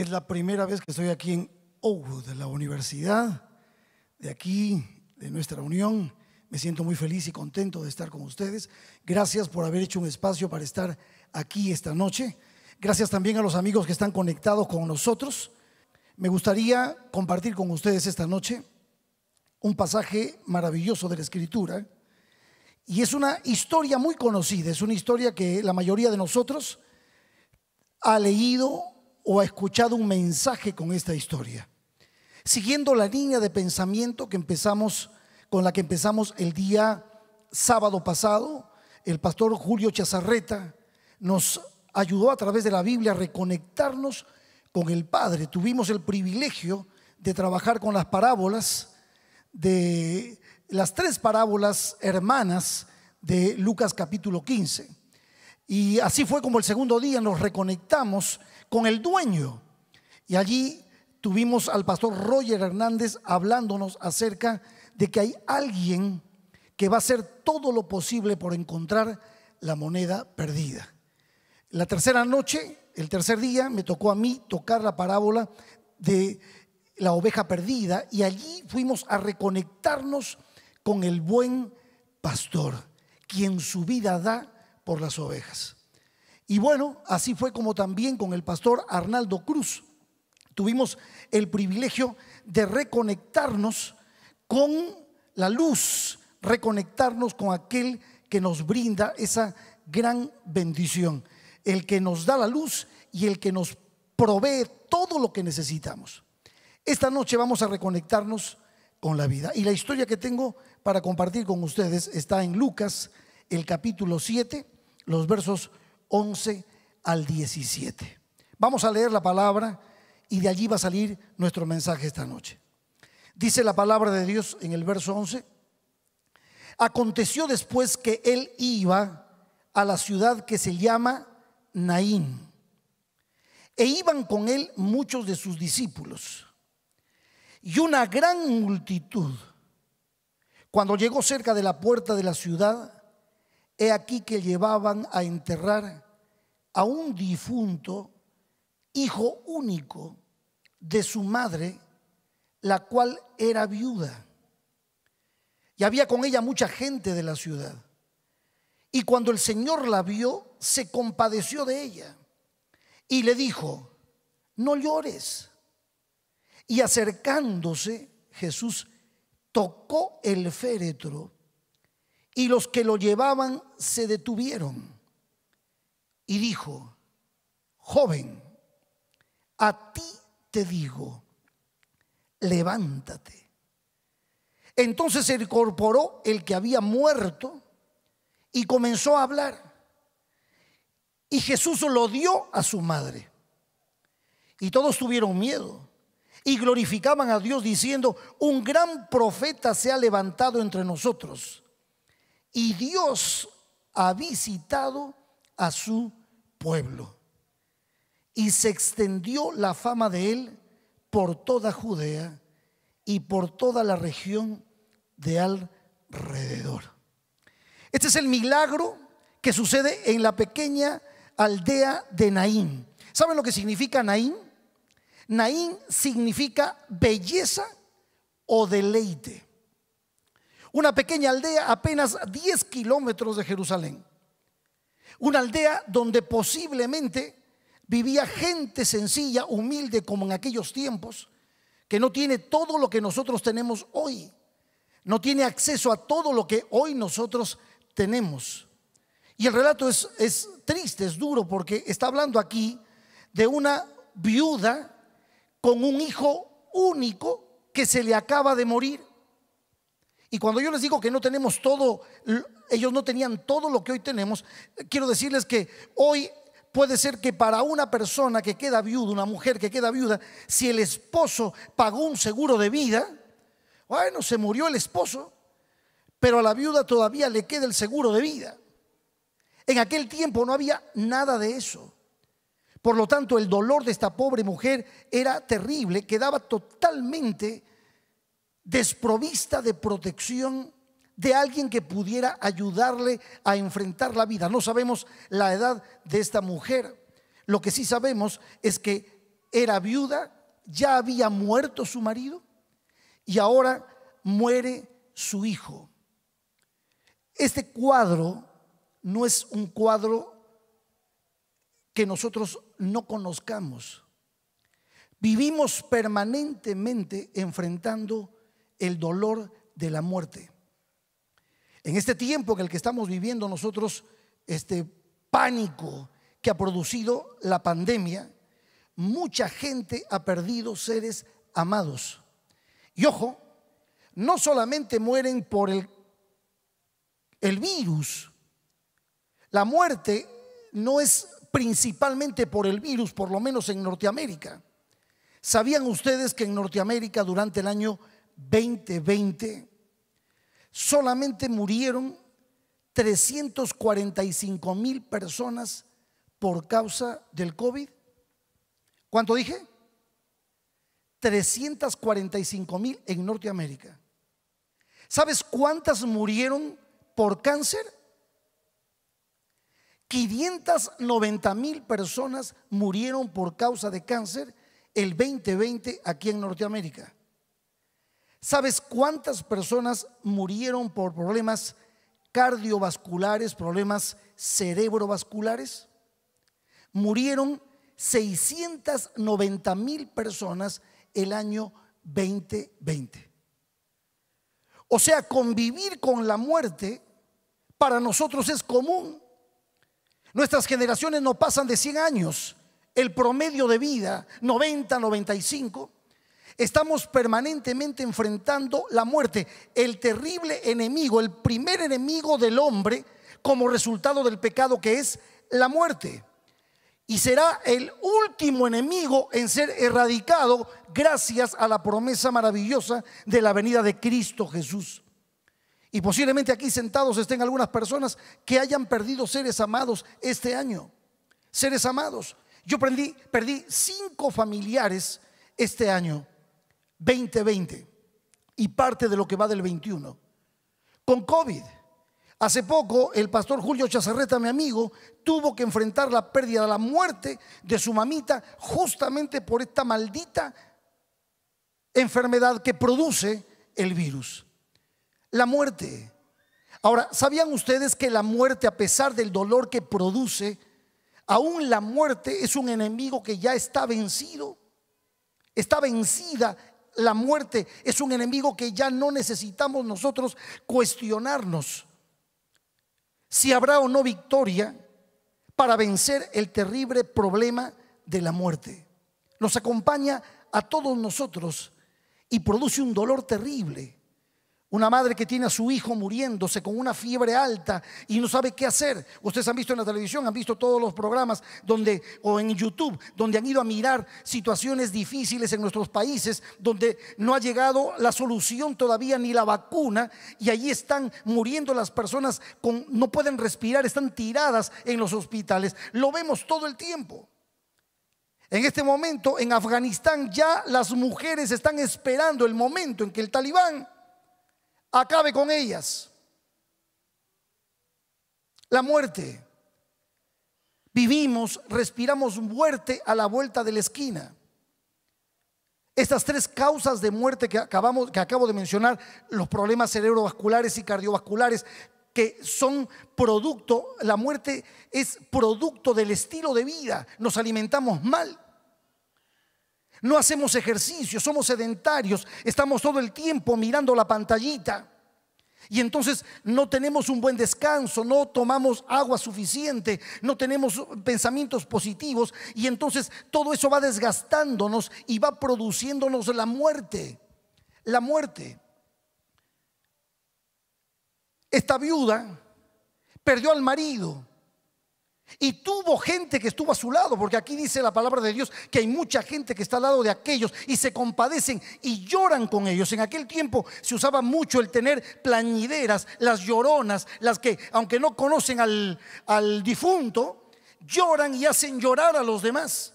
Es la primera vez que estoy aquí en Owood, de la universidad, de aquí, de nuestra unión. Me siento muy feliz y contento de estar con ustedes. Gracias por haber hecho un espacio para estar aquí esta noche. Gracias también a los amigos que están conectados con nosotros. Me gustaría compartir con ustedes esta noche un pasaje maravilloso de la Escritura. Y es una historia muy conocida, es una historia que la mayoría de nosotros ha leído o ha escuchado un mensaje con esta historia. Siguiendo la línea de pensamiento que empezamos con la que empezamos el día sábado pasado, el pastor Julio Chazarreta nos ayudó a través de la Biblia a reconectarnos con el Padre. Tuvimos el privilegio de trabajar con las parábolas de las tres parábolas hermanas de Lucas capítulo 15. Y así fue como el segundo día nos reconectamos con el dueño. Y allí tuvimos al pastor Roger Hernández hablándonos acerca de que hay alguien que va a hacer todo lo posible por encontrar la moneda perdida. La tercera noche, el tercer día, me tocó a mí tocar la parábola de la oveja perdida y allí fuimos a reconectarnos con el buen pastor, quien su vida da por las ovejas. Y bueno, así fue como también con el pastor Arnaldo Cruz tuvimos el privilegio de reconectarnos con la luz, reconectarnos con aquel que nos brinda esa gran bendición, el que nos da la luz y el que nos provee todo lo que necesitamos. Esta noche vamos a reconectarnos con la vida. Y la historia que tengo para compartir con ustedes está en Lucas, el capítulo 7, los versos 11 al 17. Vamos a leer la palabra y de allí va a salir nuestro mensaje esta noche. Dice la palabra de Dios en el verso 11. Aconteció después que él iba a la ciudad que se llama Naín. E iban con él muchos de sus discípulos y una gran multitud. Cuando llegó cerca de la puerta de la ciudad, He aquí que llevaban a enterrar a un difunto, hijo único de su madre, la cual era viuda. Y había con ella mucha gente de la ciudad. Y cuando el Señor la vio, se compadeció de ella y le dijo, no llores. Y acercándose, Jesús tocó el féretro y los que lo llevaban se detuvieron y dijo, joven, a ti te digo, levántate. Entonces se incorporó el que había muerto y comenzó a hablar. Y Jesús lo dio a su madre. Y todos tuvieron miedo y glorificaban a Dios diciendo, un gran profeta se ha levantado entre nosotros y Dios ha visitado a su pueblo. Y se extendió la fama de él por toda Judea y por toda la región de alrededor. Este es el milagro que sucede en la pequeña aldea de Naín. ¿Saben lo que significa Naín? Naín significa belleza o deleite una pequeña aldea apenas 10 kilómetros de Jerusalén. Una aldea donde posiblemente vivía gente sencilla, humilde como en aquellos tiempos, que no tiene todo lo que nosotros tenemos hoy, no tiene acceso a todo lo que hoy nosotros tenemos. Y el relato es, es triste, es duro, porque está hablando aquí de una viuda con un hijo único que se le acaba de morir. Y cuando yo les digo que no tenemos todo, ellos no tenían todo lo que hoy tenemos, quiero decirles que hoy puede ser que para una persona que queda viuda, una mujer que queda viuda, si el esposo pagó un seguro de vida, bueno, se murió el esposo, pero a la viuda todavía le queda el seguro de vida. En aquel tiempo no había nada de eso. Por lo tanto, el dolor de esta pobre mujer era terrible, quedaba totalmente desprovista de protección de alguien que pudiera ayudarle a enfrentar la vida. No sabemos la edad de esta mujer. Lo que sí sabemos es que era viuda, ya había muerto su marido y ahora muere su hijo. Este cuadro no es un cuadro que nosotros no conozcamos. Vivimos permanentemente enfrentando el dolor de la muerte. En este tiempo en el que estamos viviendo nosotros, este pánico que ha producido la pandemia, mucha gente ha perdido seres amados. Y ojo, no solamente mueren por el, el virus, la muerte no es principalmente por el virus, por lo menos en Norteamérica. ¿Sabían ustedes que en Norteamérica durante el año 2020, solamente murieron 345 mil personas por causa del COVID. ¿Cuánto dije? 345 mil en Norteamérica. ¿Sabes cuántas murieron por cáncer? 590 mil personas murieron por causa de cáncer el 2020 aquí en Norteamérica. ¿Sabes cuántas personas murieron por problemas cardiovasculares, problemas cerebrovasculares? Murieron 690 mil personas el año 2020. O sea, convivir con la muerte para nosotros es común. Nuestras generaciones no pasan de 100 años, el promedio de vida 90, 95. Estamos permanentemente enfrentando la muerte, el terrible enemigo, el primer enemigo del hombre como resultado del pecado que es la muerte. Y será el último enemigo en ser erradicado gracias a la promesa maravillosa de la venida de Cristo Jesús. Y posiblemente aquí sentados estén algunas personas que hayan perdido seres amados este año. Seres amados. Yo perdí, cinco familiares este año. 2020 y parte de lo que va del 21. Con COVID, hace poco el pastor Julio Chazarreta, mi amigo, tuvo que enfrentar la pérdida, la muerte de su mamita justamente por esta maldita enfermedad que produce el virus. La muerte. Ahora, ¿sabían ustedes que la muerte, a pesar del dolor que produce, aún la muerte es un enemigo que ya está vencido? Está vencida la muerte es un enemigo que ya no necesitamos nosotros cuestionarnos si habrá o no victoria para vencer el terrible problema de la muerte. Nos acompaña a todos nosotros y produce un dolor terrible una madre que tiene a su hijo muriéndose con una fiebre alta y no sabe qué hacer. Ustedes han visto en la televisión, han visto todos los programas donde, o en YouTube, donde han ido a mirar situaciones difíciles en nuestros países, donde no ha llegado la solución todavía ni la vacuna, y allí están muriendo las personas, con, no pueden respirar, están tiradas en los hospitales. Lo vemos todo el tiempo. En este momento, en Afganistán, ya las mujeres están esperando el momento en que el talibán acabe con ellas. La muerte. Vivimos, respiramos muerte a la vuelta de la esquina. Estas tres causas de muerte que, acabamos, que acabo de mencionar, los problemas cerebrovasculares y cardiovasculares, que son producto, la muerte es producto del estilo de vida, nos alimentamos mal. No hacemos ejercicio, somos sedentarios, estamos todo el tiempo mirando la pantallita. Y entonces no tenemos un buen descanso, no tomamos agua suficiente, no tenemos pensamientos positivos y entonces todo eso va desgastándonos y va produciéndonos la muerte, la muerte. Esta viuda perdió al marido, y tuvo gente que estuvo a su lado, porque aquí dice la palabra de Dios que hay mucha gente que está al lado de aquellos y se compadecen y lloran con ellos. En aquel tiempo se usaba mucho el tener plañideras, las lloronas, las que, aunque no conocen al, difunto, lloran y hacen llorar a los demás.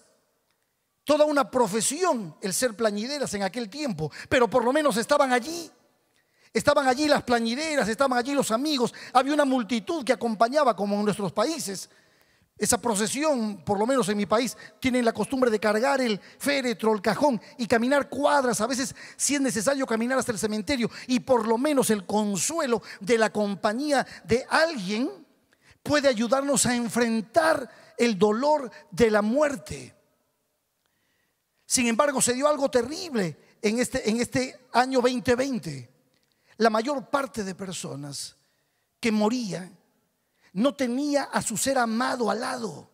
Toda una profesión el ser plañideras en aquel tiempo, pero por lo menos estaban allí. Estaban allí las plañideras, estaban allí los amigos, había una multitud que acompañaba como en nuestros países esa procesión, por lo menos en mi país, tienen la costumbre de cargar el féretro, el cajón y caminar cuadras, a veces si es necesario caminar hasta el cementerio y por lo menos el consuelo de la compañía de alguien puede ayudarnos a enfrentar el dolor de la muerte. Sin embargo, se dio algo terrible en este, en este año 2020. La mayor parte de personas que morían no tenía a su ser amado al lado.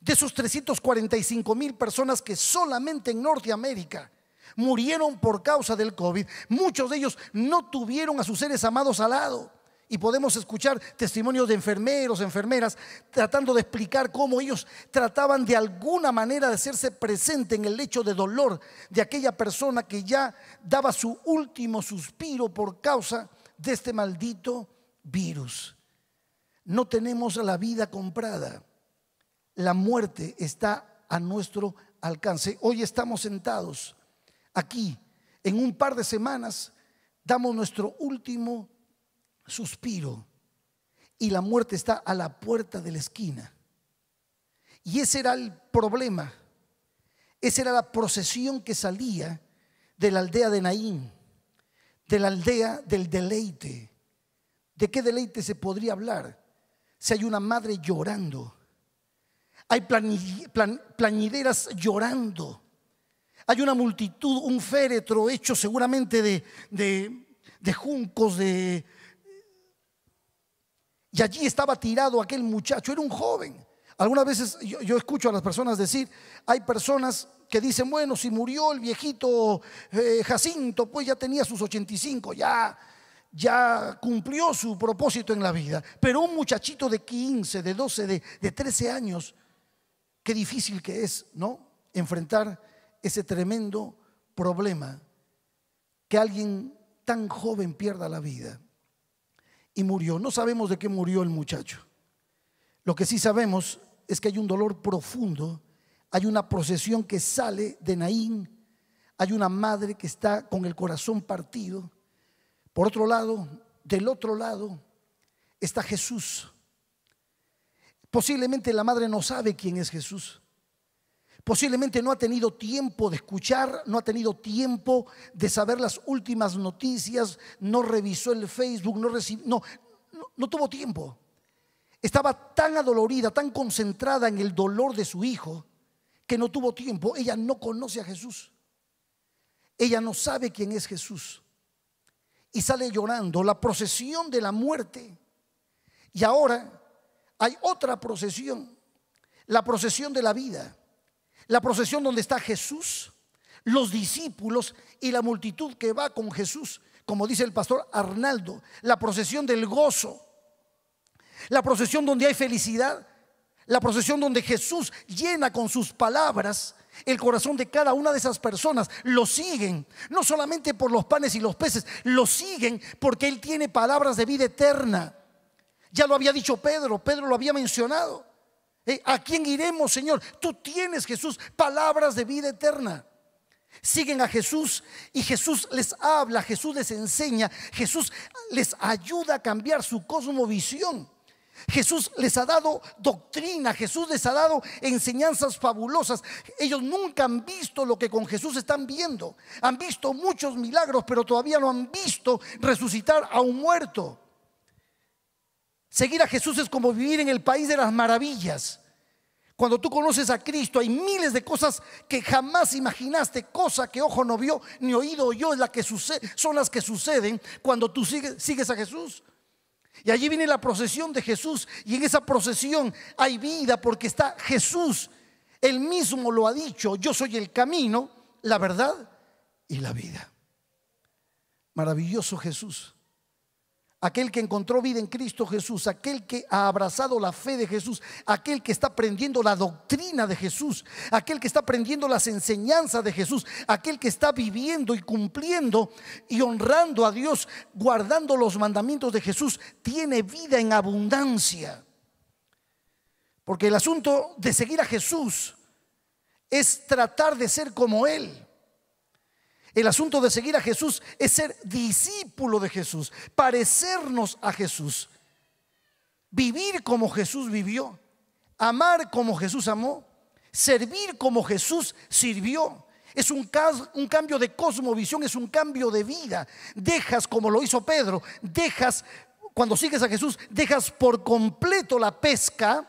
De esos 345 mil personas que solamente en Norteamérica murieron por causa del COVID, muchos de ellos no tuvieron a sus seres amados al lado. Y podemos escuchar testimonios de enfermeros, enfermeras, tratando de explicar cómo ellos trataban de alguna manera de hacerse presente en el lecho de dolor de aquella persona que ya daba su último suspiro por causa de este maldito virus no tenemos la vida comprada. La muerte está a nuestro alcance. Hoy estamos sentados aquí. En un par de semanas damos nuestro último suspiro y la muerte está a la puerta de la esquina. Y ese era el problema. Esa era la procesión que salía de la aldea de Naín, de la aldea del deleite. ¿De qué deleite se podría hablar? Si hay una madre llorando, hay plañideras llorando, hay una multitud, un féretro hecho seguramente de, juncos, de... Y allí estaba tirado aquel muchacho, era un joven. Algunas veces yo, escucho a las personas decir, hay personas que dicen, bueno, si murió el viejito eh, Jacinto, pues ya tenía sus 85, ya ya cumplió su propósito en la vida. Pero un muchachito de 15, de 12, de, de 13 años, qué difícil que es, ¿no? Enfrentar ese tremendo problema que alguien tan joven pierda la vida. Y murió. No sabemos de qué murió el muchacho. Lo que sí sabemos es que hay un dolor profundo, hay una procesión que sale de Naín, hay una madre que está con el corazón partido, por otro lado, del otro lado está Jesús. Posiblemente la madre no sabe quién es Jesús. Posiblemente no ha tenido tiempo de escuchar, no ha tenido tiempo de saber las últimas noticias, no revisó el Facebook, no, recibió, no, no, tuvo tiempo. Estaba tan adolorida, tan concentrada en el dolor de su hijo, que no tuvo tiempo. Ella no conoce a Jesús. Ella no sabe quién es Jesús y sale llorando, la procesión de la muerte. Y ahora hay otra procesión, la procesión de la vida, la procesión donde está Jesús, los discípulos y la multitud que va con Jesús, como dice el pastor Arnaldo, la procesión del gozo, la procesión donde hay felicidad, la procesión donde Jesús llena con sus palabras el corazón de cada una de esas personas. Lo siguen, no solamente por los panes y los peces, lo siguen porque Él tiene palabras de vida eterna. Ya lo había dicho Pedro, Pedro lo había mencionado. Eh, ¿A quién iremos, Señor? Tú tienes, Jesús, palabras de vida eterna. Siguen a Jesús y Jesús les habla, Jesús les enseña, Jesús les ayuda a cambiar su cosmovisión. Jesús les ha dado doctrina, Jesús les ha dado enseñanzas fabulosas. Ellos nunca han visto lo que con Jesús están viendo. Han visto muchos milagros, pero todavía no han visto resucitar a un muerto. Seguir a Jesús es como vivir en el país de las maravillas. Cuando tú conoces a Cristo hay miles de cosas que jamás imaginaste, cosa que ojo no vio ni oído oyó, que son las que suceden cuando tú sigues a Jesús. Y allí viene la procesión de Jesús. Y en esa procesión hay vida porque está Jesús. Él mismo lo ha dicho. Yo soy el camino, la verdad y la vida. Maravilloso Jesús aquel que encontró vida en Cristo Jesús, aquel que ha abrazado la fe de Jesús, aquel que está aprendiendo la doctrina de Jesús, aquel que está aprendiendo las enseñanzas de Jesús, aquel que está viviendo y cumpliendo y honrando a Dios, guardando los mandamientos de Jesús, tiene vida en abundancia. Porque el asunto de seguir a Jesús es tratar de ser como Él. El asunto de seguir a Jesús es ser discípulo de Jesús, parecernos a Jesús, vivir como Jesús vivió, amar como Jesús amó, servir como Jesús sirvió. Es un, cambio de cosmovisión, es un cambio de vida. Dejas, como lo hizo Pedro, dejas, cuando sigues a Jesús, dejas por completo la pesca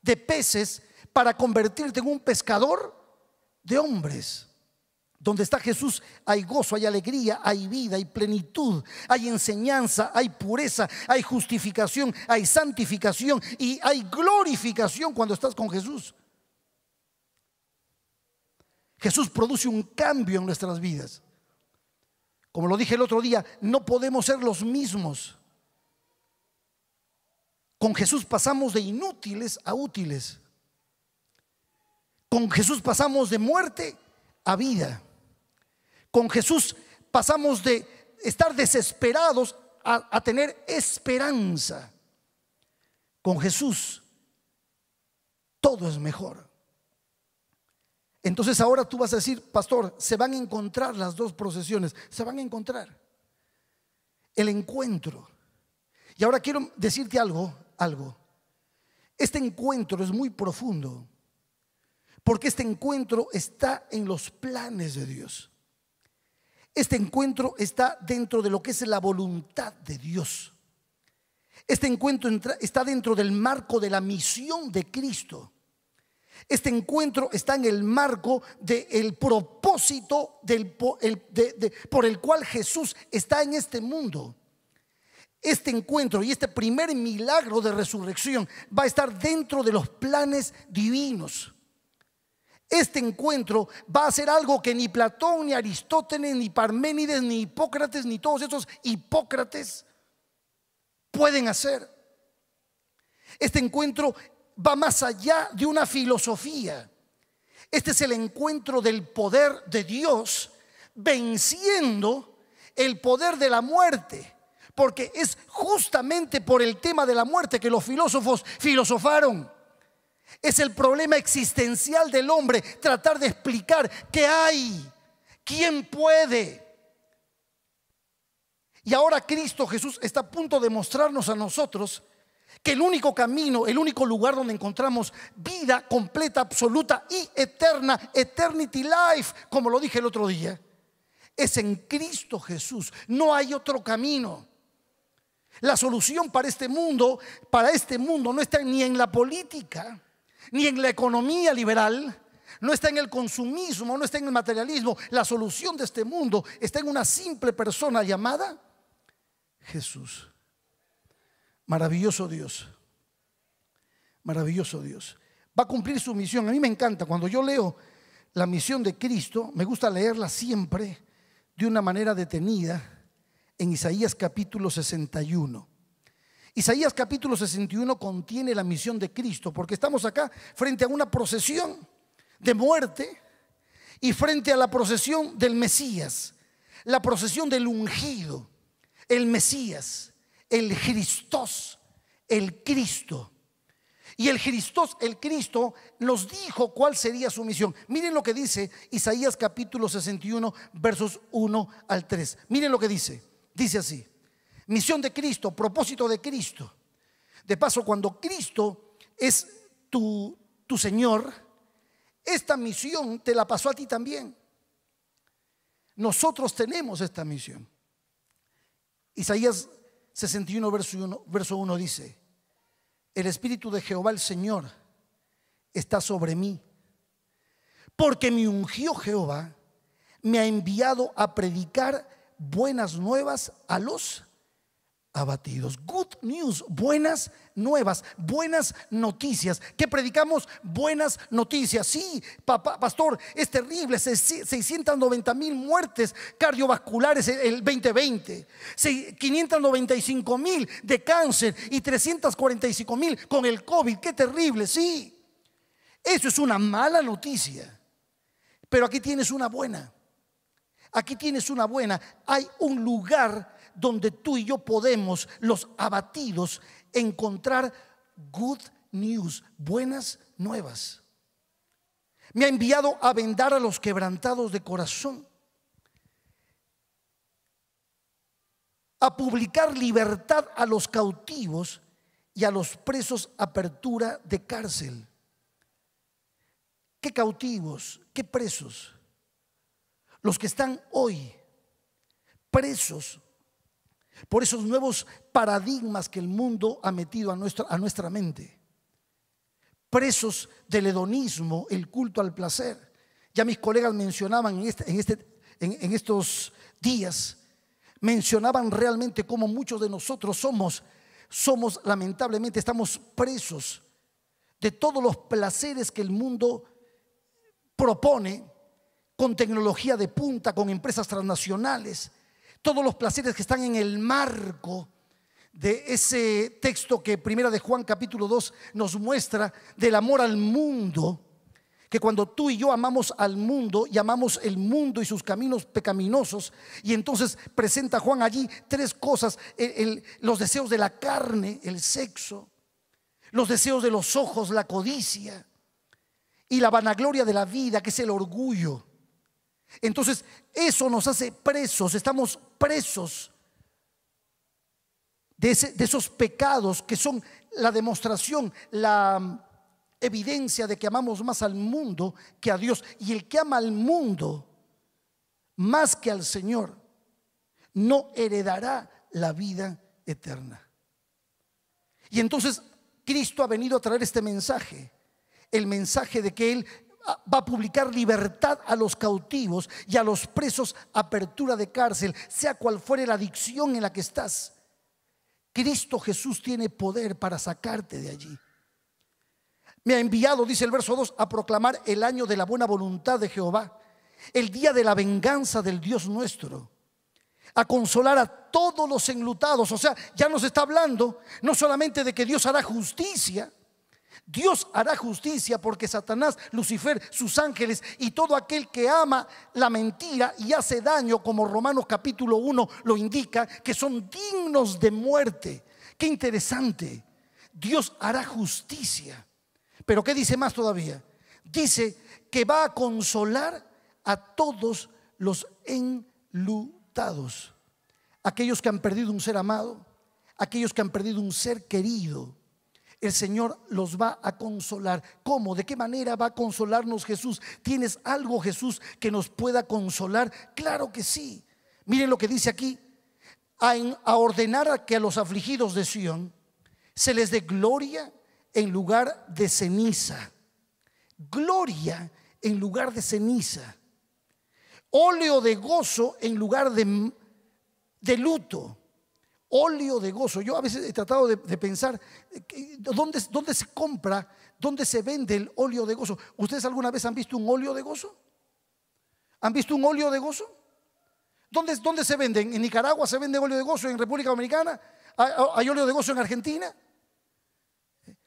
de peces para convertirte en un pescador de hombres. Donde está Jesús hay gozo, hay alegría, hay vida, hay plenitud, hay enseñanza, hay pureza, hay justificación, hay santificación y hay glorificación cuando estás con Jesús. Jesús produce un cambio en nuestras vidas. Como lo dije el otro día, no podemos ser los mismos. Con Jesús pasamos de inútiles a útiles. Con Jesús pasamos de muerte a vida con Jesús pasamos de estar desesperados a, a tener esperanza. Con Jesús todo es mejor. Entonces ahora tú vas a decir, pastor, se van a encontrar las dos procesiones, se van a encontrar el encuentro. Y ahora quiero decirte algo, algo. Este encuentro es muy profundo, porque este encuentro está en los planes de Dios. Este encuentro está dentro de lo que es la voluntad de Dios. Este encuentro está dentro del marco de la misión de Cristo. Este encuentro está en el marco del propósito del, por el cual Jesús está en este mundo. Este encuentro y este primer milagro de resurrección va a estar dentro de los planes divinos. Este encuentro va a ser algo que ni Platón, ni Aristóteles, ni Parménides, ni Hipócrates, ni todos esos hipócrates pueden hacer. Este encuentro va más allá de una filosofía. Este es el encuentro del poder de Dios venciendo el poder de la muerte. Porque es justamente por el tema de la muerte que los filósofos filosofaron. Es el problema existencial del hombre tratar de explicar qué hay, quién puede. Y ahora Cristo Jesús está a punto de mostrarnos a nosotros que el único camino, el único lugar donde encontramos vida completa, absoluta y eterna, eternity life, como lo dije el otro día, es en Cristo Jesús. No hay otro camino. La solución para este mundo, para este mundo no está ni en la política, ni en la economía liberal, no está en el consumismo, no está en el materialismo. La solución de este mundo está en una simple persona llamada Jesús. Maravilloso Dios. Maravilloso Dios. Va a cumplir su misión. A mí me encanta cuando yo leo la misión de Cristo, me gusta leerla siempre de una manera detenida en Isaías capítulo 61. Isaías capítulo 61 contiene la misión de Cristo, porque estamos acá frente a una procesión de muerte y frente a la procesión del Mesías, la procesión del ungido, el Mesías, el Cristos, el Cristo. Y el Cristos, el Cristo, nos dijo cuál sería su misión. Miren lo que dice Isaías capítulo 61, versos 1 al 3. Miren lo que dice. Dice así. Misión de Cristo, propósito de Cristo. De paso, cuando Cristo es tu, Señor, esta misión te la pasó a ti también. Nosotros tenemos esta misión. Isaías 61, verso 1, verso 1 dice, el Espíritu de Jehová el Señor está sobre mí, porque me ungió Jehová, me ha enviado a predicar buenas nuevas a los abatidos. Good news, buenas nuevas, buenas noticias. Que predicamos buenas noticias. Sí, papá, pastor, es terrible. 690 mil muertes cardiovasculares el 2020. 595 mil de cáncer y 345 mil con el COVID. Qué terrible, sí. Eso es una mala noticia. Pero aquí tienes una buena. Aquí tienes una buena. Hay un lugar donde tú y yo podemos, los abatidos, encontrar good news, buenas nuevas. Me ha enviado a vendar a los quebrantados de corazón, a publicar libertad a los cautivos y a los presos apertura de cárcel. ¿Qué cautivos? ¿Qué presos? Los que están hoy presos por esos nuevos paradigmas que el mundo ha metido a nuestra, mente. Presos del hedonismo, el culto al placer. Ya mis colegas mencionaban este, este, en, en estos días, mencionaban realmente cómo muchos de nosotros somos, somos lamentablemente, estamos presos de todos los placeres que el mundo propone con tecnología de punta, con empresas transnacionales, todos los placeres que están en el marco de ese texto que Primera de Juan capítulo 2 nos muestra del amor al mundo, que cuando tú y yo amamos al mundo y amamos el mundo y sus caminos pecaminosos, y entonces presenta Juan allí tres cosas, los deseos de la carne, el sexo, los deseos de los ojos, la codicia, y la vanagloria de la vida, que es el orgullo. Entonces, eso nos hace presos, estamos presos de, de esos pecados que son la demostración, la mm, evidencia de que amamos más al mundo que a Dios. Y el que ama al mundo más que al Señor no heredará la vida eterna. Y entonces Cristo ha venido a traer este mensaje, el mensaje de que Él va a publicar libertad a los cautivos y a los presos apertura de cárcel, sea cual fuere la adicción en la que estás. Cristo Jesús tiene poder para sacarte de allí. Me ha enviado, dice el verso 2, a proclamar el año de la buena voluntad de Jehová, el día de la venganza del Dios nuestro a consolar a todos los enlutados. O sea, ya nos está hablando no solamente de que Dios hará justicia, Dios hará justicia porque Satanás, Lucifer, sus ángeles y todo aquel que ama la mentira y hace daño, como Romanos capítulo 1 lo indica, que son dignos de muerte. Qué interesante. Dios hará justicia. Pero ¿qué dice más todavía? Dice que va a consolar a todos los enlutados, aquellos que han perdido un ser amado, aquellos que han perdido un ser querido el Señor los va a consolar. ¿Cómo? ¿De qué manera va a consolarnos Jesús? ¿Tienes algo, Jesús, que nos pueda consolar? Claro que sí. Miren lo que dice aquí. A, ordenar a que a los afligidos de Sión se les dé gloria en lugar de ceniza. Gloria en lugar de ceniza. Óleo de gozo en lugar de luto óleo de gozo. Yo a veces he tratado de, pensar, eh, ¿dónde, ¿dónde, se compra, dónde se vende el óleo de gozo? ¿Ustedes alguna vez han visto un óleo de gozo? ¿Han visto un óleo de gozo? ¿Dónde, dónde se vende ¿En Nicaragua se vende óleo de gozo? ¿En República Dominicana? ¿Hay, hay óleo de gozo en Argentina?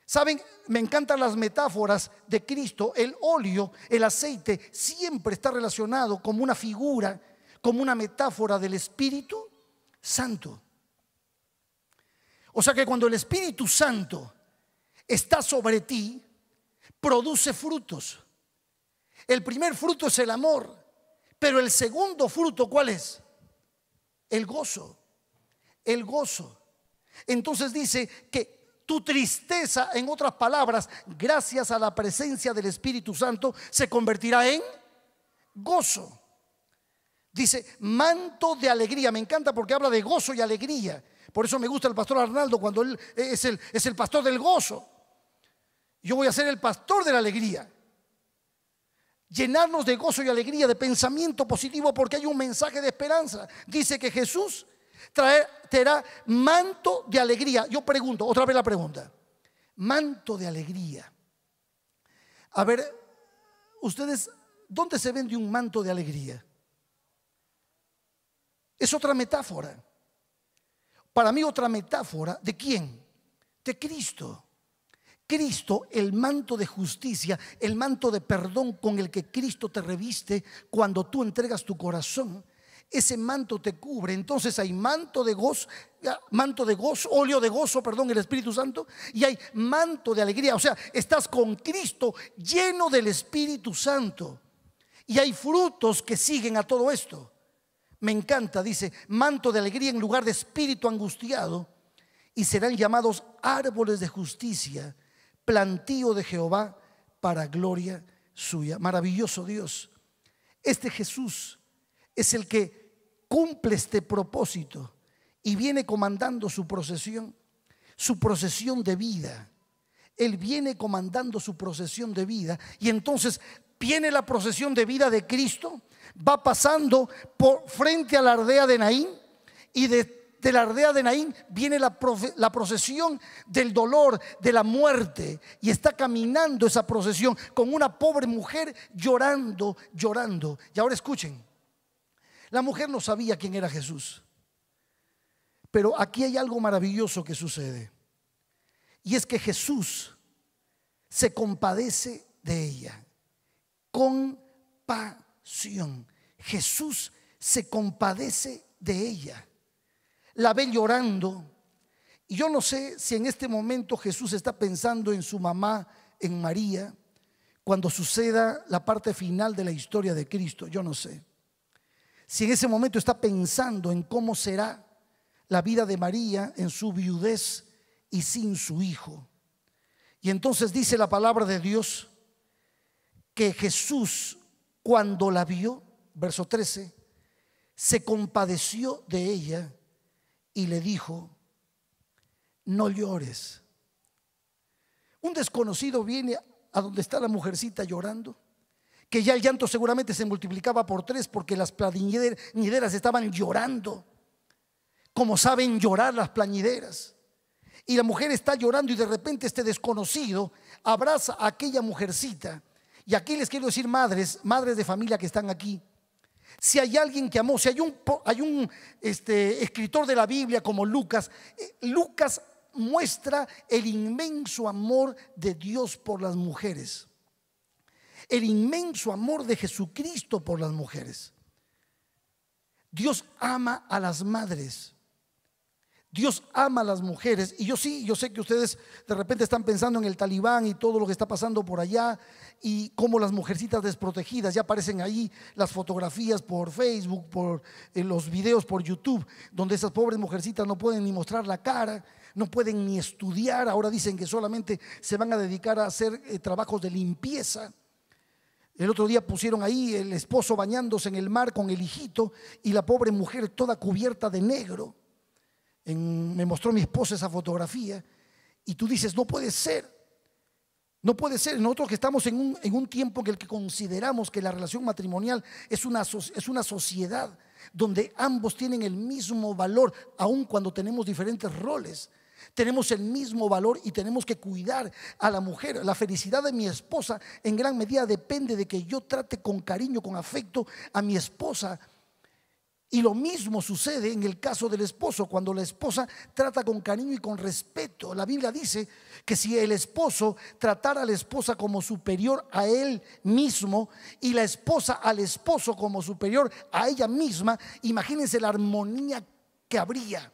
Saben, me encantan las metáforas de Cristo. El óleo, el aceite, siempre está relacionado como una figura, como una metáfora del Espíritu Santo. O sea que cuando el Espíritu Santo está sobre ti, produce frutos. El primer fruto es el amor, pero el segundo fruto, ¿cuál es? El gozo. El gozo. Entonces dice que tu tristeza, en otras palabras, gracias a la presencia del Espíritu Santo, se convertirá en gozo. Dice, manto de alegría. Me encanta porque habla de gozo y alegría. Por eso me gusta el pastor Arnaldo cuando él es el, es el pastor del gozo. Yo voy a ser el pastor de la alegría. Llenarnos de gozo y alegría, de pensamiento positivo, porque hay un mensaje de esperanza. Dice que Jesús traerá manto de alegría. Yo pregunto, otra vez la pregunta. Manto de alegría. A ver, ustedes, ¿dónde se vende un manto de alegría? Es otra metáfora para mí otra metáfora de quién? De Cristo. Cristo, el manto de justicia, el manto de perdón con el que Cristo te reviste cuando tú entregas tu corazón, ese manto te cubre. Entonces hay manto de gozo, ah, manto de gozo, óleo de gozo, perdón, el Espíritu Santo, y hay manto de alegría. O sea, estás con Cristo lleno del Espíritu Santo. Y hay frutos que siguen a todo esto. Me encanta, dice, manto de alegría en lugar de espíritu angustiado, y serán llamados árboles de justicia, plantío de Jehová para gloria suya. Maravilloso Dios. Este Jesús es el que cumple este propósito y viene comandando su procesión, su procesión de vida. Él viene comandando su procesión de vida. Y entonces viene la procesión de vida de Cristo, va pasando por frente a la ardea de Naín y de, la aldea de Naín viene la, la procesión del dolor, de la muerte y está caminando esa procesión con una pobre mujer llorando, llorando. Y ahora escuchen, la mujer no sabía quién era Jesús, pero aquí hay algo maravilloso que sucede y es que Jesús se compadece de ella con pasión Jesús se compadece de ella. La ve llorando. Y yo no sé si en este momento Jesús está pensando en su mamá, en María, cuando suceda la parte final de la historia de Cristo. Yo no sé. Si en ese momento está pensando en cómo será la vida de María en su viudez y sin su hijo. Y entonces dice la palabra de Dios que Jesús, cuando la vio, verso 13, se compadeció de ella y le dijo, no llores. Un desconocido viene a donde está la mujercita llorando, que ya el llanto seguramente se multiplicaba por tres porque las plañideras estaban llorando, como saben llorar las plañideras. Y la mujer está llorando y de repente este desconocido abraza a aquella mujercita y aquí les quiero decir, madres, madres de familia que están aquí, si hay alguien que amó, si hay un, hay un este, escritor de la Biblia como Lucas, eh, Lucas muestra el inmenso amor de Dios por las mujeres, el inmenso amor de Jesucristo por las mujeres. Dios ama a las madres. Dios ama a las mujeres. Y yo sí, yo sé que ustedes de repente están pensando en el talibán y todo lo que está pasando por allá y cómo las mujercitas desprotegidas, ya aparecen ahí las fotografías por Facebook, por eh, los videos por YouTube, donde esas pobres mujercitas no pueden ni mostrar la cara, no pueden ni estudiar, ahora dicen que solamente se van a dedicar a hacer eh, trabajos de limpieza. El otro día pusieron ahí el esposo bañándose en el mar con el hijito y la pobre mujer toda cubierta de negro me mostró mi esposa esa fotografía, y tú dices, no puede ser, no puede ser. Nosotros que estamos en un, en un tiempo en el que consideramos que la relación matrimonial es una, es una sociedad donde ambos tienen el mismo valor, aun cuando tenemos diferentes roles. Tenemos el mismo valor y tenemos que cuidar a la mujer. La felicidad de mi esposa en gran medida depende de que yo trate con cariño, con afecto a mi esposa y lo mismo sucede en el caso del esposo, cuando la esposa trata con cariño y con respeto. La Biblia dice que si el esposo tratara a la esposa como superior a él mismo y la esposa al esposo como superior a ella misma, imagínense la armonía que habría.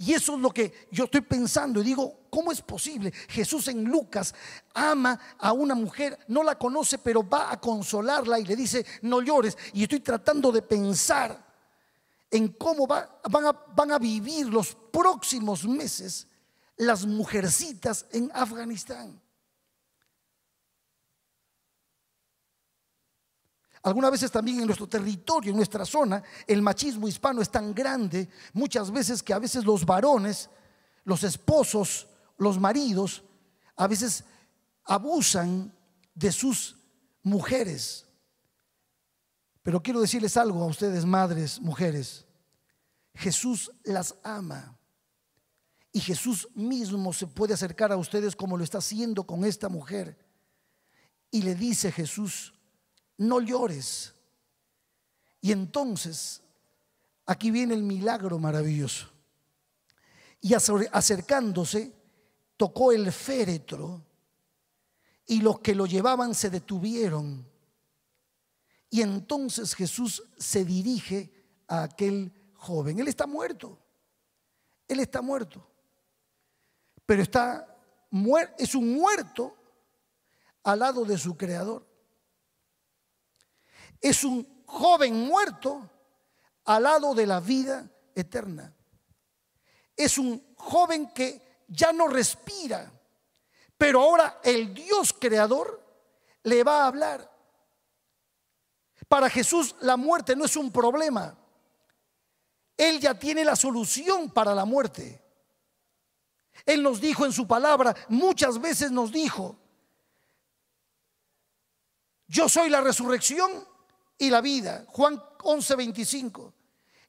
Y eso es lo que yo estoy pensando y digo, ¿cómo es posible? Jesús en Lucas ama a una mujer, no la conoce, pero va a consolarla y le dice, no llores. Y estoy tratando de pensar en cómo a, van a vivir los próximos meses las mujercitas en Afganistán. Algunas veces también en nuestro territorio, en nuestra zona, el machismo hispano es tan grande muchas veces que a veces los varones, los esposos, los maridos, a veces abusan de sus mujeres. Pero quiero decirles algo a ustedes, madres, mujeres. Jesús las ama. Y Jesús mismo se puede acercar a ustedes como lo está haciendo con esta mujer. Y le dice Jesús, no llores. Y entonces, aquí viene el milagro maravilloso. Y acercándose, tocó el féretro y los que lo llevaban se detuvieron. Y entonces Jesús se dirige a aquel joven. Él está muerto. Él está muerto. Pero está es un muerto al lado de su creador es un joven muerto al lado de la vida eterna. Es un joven que ya no respira, pero ahora el Dios creador le va a hablar. Para Jesús la muerte no es un problema. Él ya tiene la solución para la muerte. Él nos dijo en su palabra, muchas veces nos dijo, yo soy la resurrección y la vida. Juan 11, 25.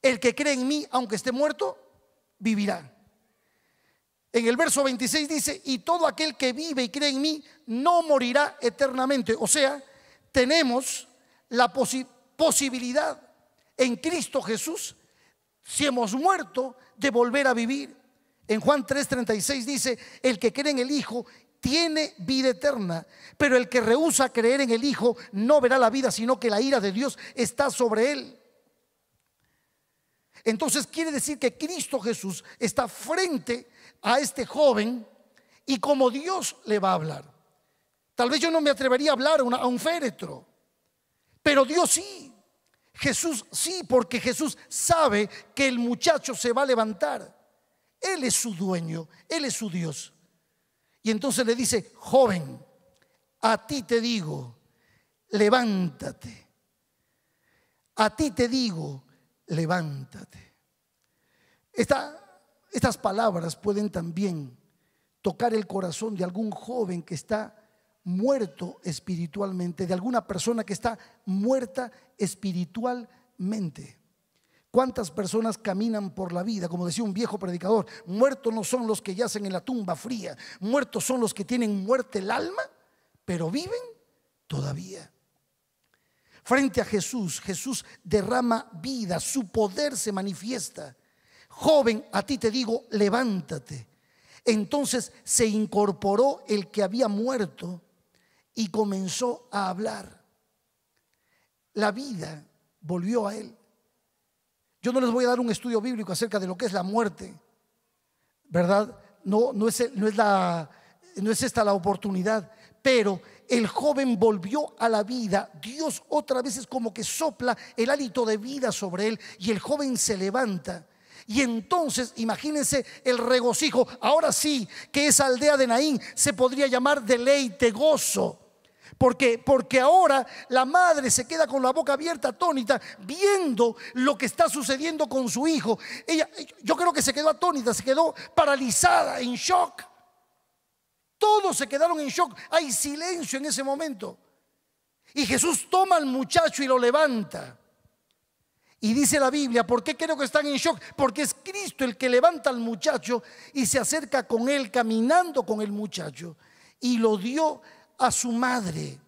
El que cree en mí, aunque esté muerto, vivirá. En el verso 26 dice, y todo aquel que vive y cree en mí no morirá eternamente. O sea, tenemos la posibilidad en Cristo Jesús, si hemos muerto, de volver a vivir. En Juan 3:36 dice, el que cree en el Hijo tiene vida eterna, pero el que rehúsa creer en el Hijo no verá la vida, sino que la ira de Dios está sobre él. Entonces quiere decir que Cristo Jesús está frente a este joven y como Dios le va a hablar. Tal vez yo no me atrevería a hablar a un féretro, pero Dios sí. Jesús sí, porque Jesús sabe que el muchacho se va a levantar. Él es su dueño, Él es su Dios. Y entonces le dice, joven, a ti te digo, levántate. A ti te digo, levántate. estas palabras pueden también tocar el corazón de algún joven que está muerto espiritualmente, de alguna persona que está muerta espiritualmente. ¿Cuántas personas caminan por la vida? Como decía un viejo predicador, muertos no son los que yacen en la tumba fría, muertos son los que tienen muerte el alma, pero viven todavía. Frente a Jesús, Jesús derrama vida, su poder se manifiesta. Joven, a ti te digo, levántate. Entonces se incorporó el que había muerto y comenzó a hablar. La vida volvió a él. Yo no les voy a dar un estudio bíblico acerca de lo que es la muerte, ¿verdad? No, no, es, no, es, la, no es esta la oportunidad, pero el joven volvió a la vida, Dios otra vez es como que sopla el hálito de vida sobre él y el joven se levanta. Y entonces, imagínense el regocijo. Ahora sí, que esa aldea de Naín se podría llamar deleite, gozo. Porque, porque ahora la madre se queda con la boca abierta, atónita, viendo lo que está sucediendo con su hijo. Ella, yo creo que se quedó atónita, se quedó paralizada, en shock. Todos se quedaron en shock. Hay silencio en ese momento. Y Jesús toma al muchacho y lo levanta. Y dice la Biblia, ¿por qué creo que están en shock? Porque es Cristo el que levanta al muchacho y se acerca con él, caminando con el muchacho, y lo dio a su madre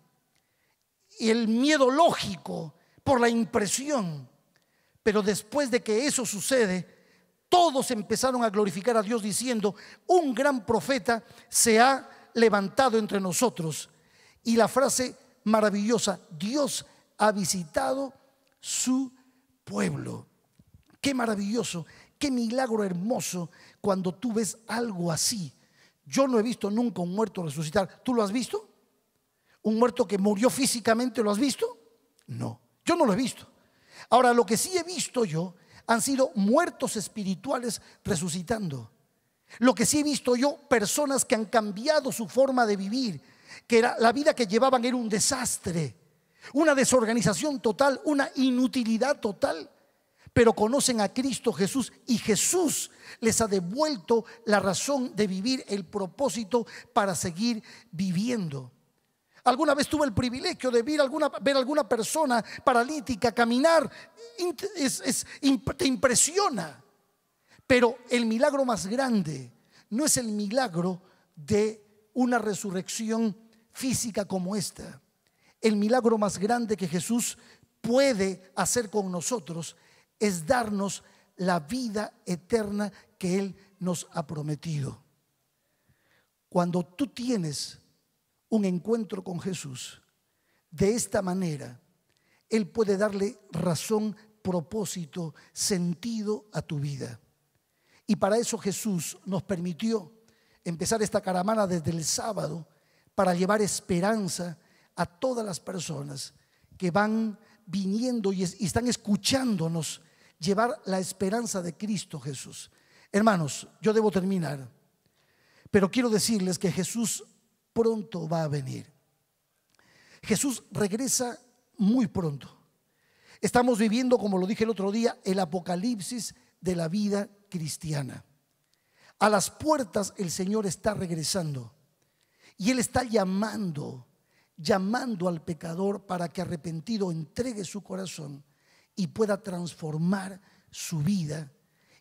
y el miedo lógico por la impresión. Pero después de que eso sucede, todos empezaron a glorificar a Dios diciendo, un gran profeta se ha levantado entre nosotros. Y la frase maravillosa, Dios ha visitado su pueblo. Qué maravilloso, qué milagro hermoso cuando tú ves algo así. Yo no he visto nunca un muerto resucitar. ¿Tú lo has visto? un muerto que murió físicamente, ¿lo has visto? No, yo no lo he visto. Ahora, lo que sí he visto yo han sido muertos espirituales resucitando. Lo que sí he visto yo, personas que han cambiado su forma de vivir, que era, la vida que llevaban era un desastre, una desorganización total, una inutilidad total, pero conocen a Cristo Jesús y Jesús les ha devuelto la razón de vivir, el propósito para seguir viviendo. Alguna vez tuve el privilegio de ver alguna, ver alguna persona paralítica caminar. te impresiona. Pero el milagro más grande no es el milagro de una resurrección física como esta. El milagro más grande que Jesús puede hacer con nosotros es darnos la vida eterna que Él nos ha prometido. Cuando tú tienes un encuentro con Jesús de esta manera, Él puede darle razón, propósito, sentido a tu vida. Y para eso Jesús nos permitió empezar esta caravana desde el sábado para llevar esperanza a todas las personas que van viniendo y, están escuchándonos llevar la esperanza de Cristo Jesús. Hermanos, yo debo terminar, pero quiero decirles que Jesús pronto va a venir. Jesús regresa muy pronto. Estamos viviendo, como lo dije el otro día, el apocalipsis de la vida cristiana. A las puertas el Señor está regresando y Él está llamando, llamando al pecador para que arrepentido entregue su corazón y pueda transformar su vida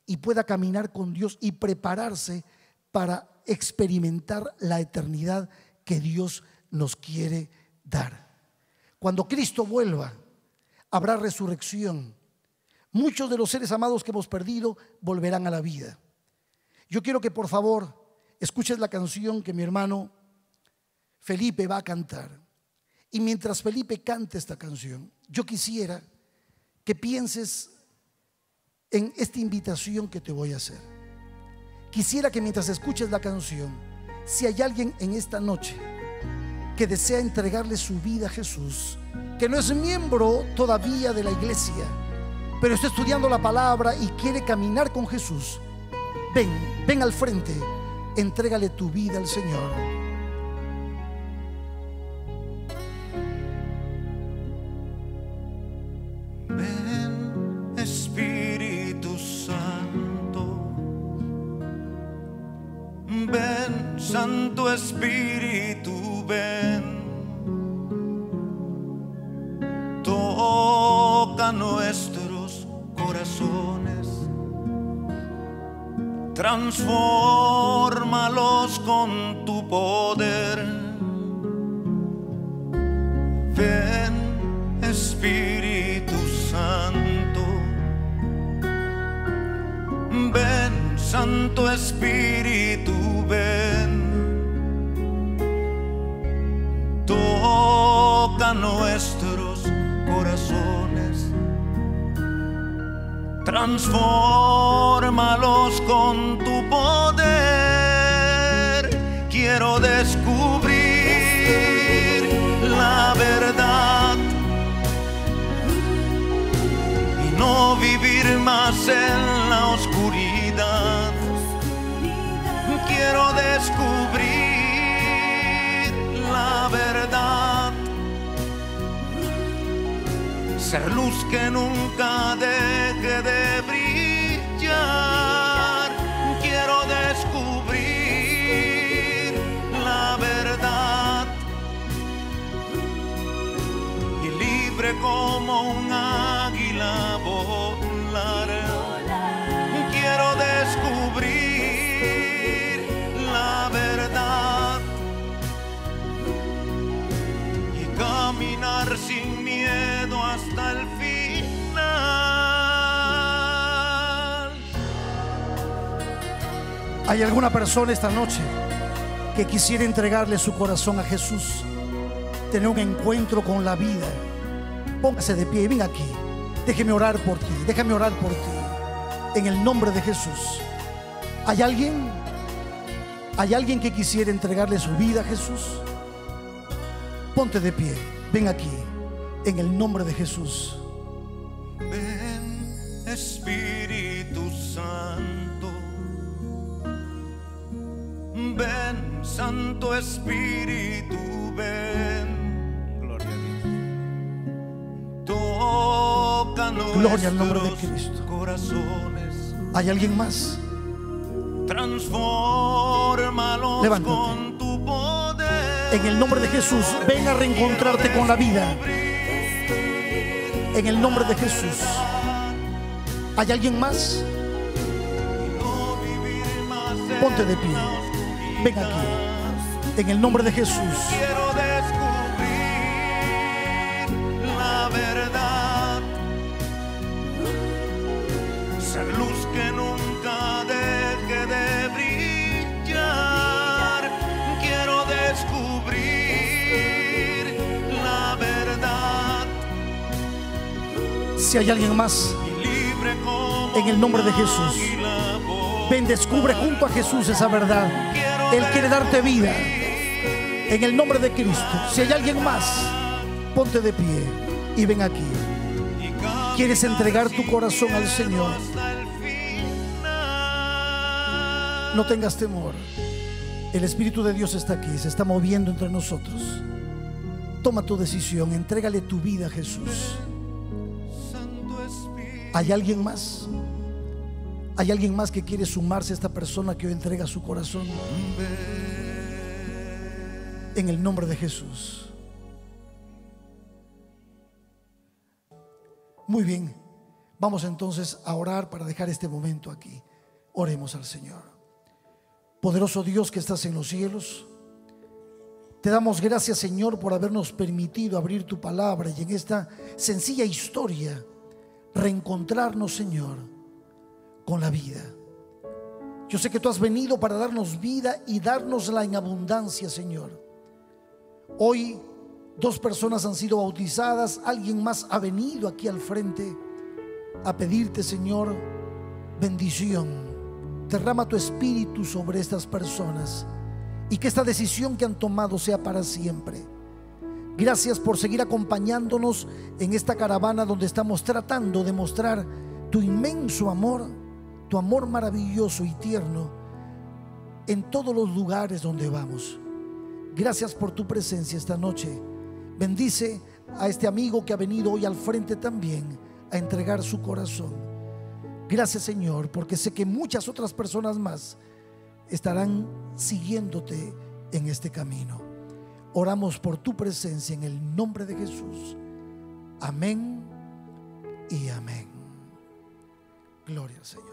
y pueda caminar con Dios y prepararse para experimentar la eternidad que Dios nos quiere dar. Cuando Cristo vuelva, habrá resurrección. Muchos de los seres amados que hemos perdido volverán a la vida. Yo quiero que por favor escuches la canción que mi hermano Felipe va a cantar. Y mientras Felipe canta esta canción, yo quisiera que pienses en esta invitación que te voy a hacer. Quisiera que mientras escuches la canción, si hay alguien en esta noche que desea entregarle su vida a Jesús, que no es miembro todavía de la iglesia, pero está estudiando la palabra y quiere caminar con Jesús, ven, ven al frente, entrégale tu vida al Señor. Santo Espíritu, ven. Toca nuestros corazones. Transformalos con tu poder. Ven, Espíritu Santo. Ven, Santo Espíritu, ven. nuestros corazones. Transformalos con tu poder. Quiero descubrir la verdad y no vivir más en ser luz que nunca debe Hay alguna persona esta noche que quisiera entregarle su corazón a Jesús, tener un encuentro con la vida. Póngase de pie y venga aquí. Déjeme orar por ti, déjame orar por ti. En el nombre de Jesús. ¿Hay alguien? ¿Hay alguien que quisiera entregarle su vida a Jesús? Ponte de pie, ven aquí, en el nombre de Jesús. Ven, Espíritu. Santo Espíritu, ven. Gloria a Dios. Toca al nombre de Cristo. Corazones. ¿Hay alguien más? Transfórmalos con tu poder. En el nombre de Jesús, ven a reencontrarte con la vida. En el nombre de Jesús. ¿Hay alguien más? Ponte de pie. Ven aquí en el nombre de Jesús. Quiero descubrir la verdad, ser luz que nunca deje de brillar. Quiero descubrir la verdad. Si hay alguien más, en el nombre de Jesús, ven, descubre junto a Jesús esa verdad. Él quiere darte vida. En el nombre de Cristo. Si hay alguien más, ponte de pie y ven aquí. ¿Quieres entregar tu corazón al Señor? No tengas temor. El Espíritu de Dios está aquí, se está moviendo entre nosotros. Toma tu decisión, entrégale tu vida a Jesús. ¿Hay alguien más? ¿Hay alguien más que quiere sumarse a esta persona que hoy entrega su corazón? en el nombre de Jesús. Muy bien, vamos entonces a orar para dejar este momento aquí. Oremos al Señor. Poderoso Dios que estás en los cielos, te damos gracias Señor por habernos permitido abrir tu palabra y en esta sencilla historia reencontrarnos Señor con la vida. Yo sé que tú has venido para darnos vida y darnosla en abundancia Señor. Hoy dos personas han sido bautizadas, alguien más ha venido aquí al frente a pedirte, Señor, bendición. Derrama tu espíritu sobre estas personas y que esta decisión que han tomado sea para siempre. Gracias por seguir acompañándonos en esta caravana donde estamos tratando de mostrar tu inmenso amor, tu amor maravilloso y tierno en todos los lugares donde vamos. Gracias por tu presencia esta noche. Bendice a este amigo que ha venido hoy al frente también a entregar su corazón. Gracias Señor, porque sé que muchas otras personas más estarán siguiéndote en este camino. Oramos por tu presencia en el nombre de Jesús. Amén y amén. Gloria al Señor.